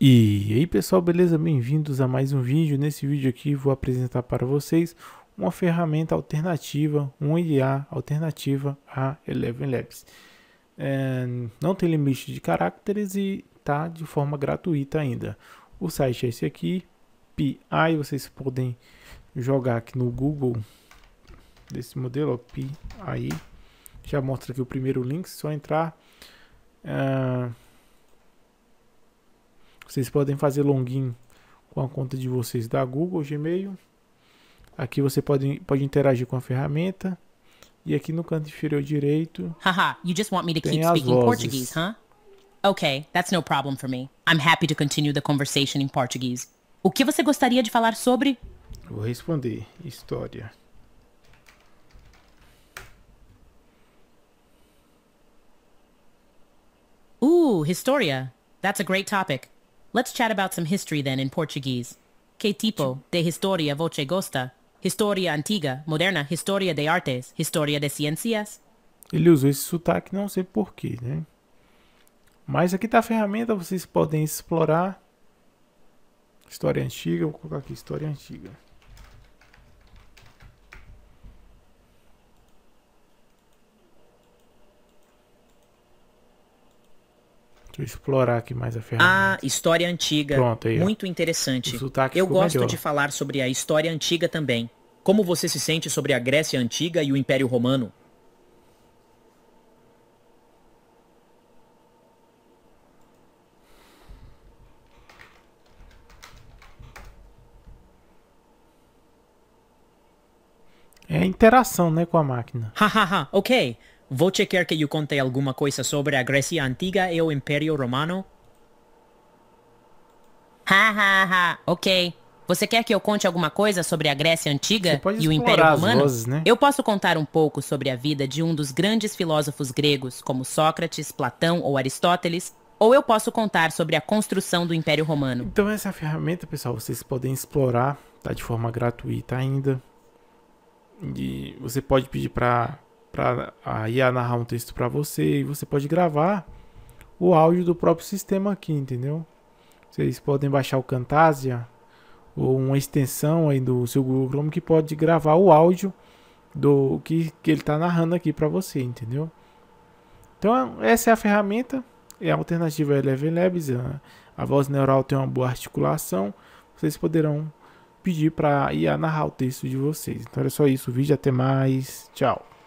E aí pessoal, beleza? Bem-vindos a mais um vídeo. Nesse vídeo aqui vou apresentar para vocês uma ferramenta alternativa, um IA alternativa a Eleven Labs. É, não tem limite de caracteres e tá de forma gratuita ainda. O site é esse aqui, PI, vocês podem jogar aqui no Google desse modelo, ó, PI. Já mostra aqui o primeiro link, só entrar... É, vocês podem fazer login com a conta de vocês da Google Gmail. Aqui você pode, pode interagir com a ferramenta. E aqui no canto inferior direito. Haha, you just want me to keep speaking vozes. Portuguese, huh? Okay, that's no problem for me. I'm happy to continue the conversation in Portuguese. O que você gostaria de falar sobre? Vou responder. História. Ooh, historia. That's a great topic. Let's chat about some history then in Portuguese. Que tipo de historia voce gosta? Historia antiga, moderna, historia de artes, historia de ciências? Ele usou esse sotaque, não sei porquê, né? Mas aqui tá a ferramenta, vocês podem explorar. História antiga, vou colocar aqui história antiga. Deixa eu explorar aqui mais a ferramenta. Ah, história antiga. Pronto, aí, Muito ó. interessante. Eu gosto melhor. de falar sobre a história antiga também. Como você se sente sobre a Grécia Antiga e o Império Romano? É interação, né, com a máquina. Hahaha, ok. Você quer que eu conte alguma coisa sobre a Grécia Antiga e o Império Romano? Ha ha ha, ok. Você quer que eu conte alguma coisa sobre a Grécia Antiga e o Império Romano? Vozes, né? Eu posso contar um pouco sobre a vida de um dos grandes filósofos gregos, como Sócrates, Platão ou Aristóteles, ou eu posso contar sobre a construção do Império Romano. Então essa é ferramenta, pessoal, vocês podem explorar, tá de forma gratuita ainda. E você pode pedir para para a IA narrar um texto para você e você pode gravar o áudio do próprio sistema aqui, entendeu? Vocês podem baixar o Camtasia ou uma extensão aí do seu Google Chrome que pode gravar o áudio do que, que ele está narrando aqui para você, entendeu? Então essa é a ferramenta, é a alternativa é Eleven Labs, a, a voz neural tem uma boa articulação, vocês poderão pedir para ir narrar o texto de vocês. Então era só isso, o vídeo, até mais, tchau.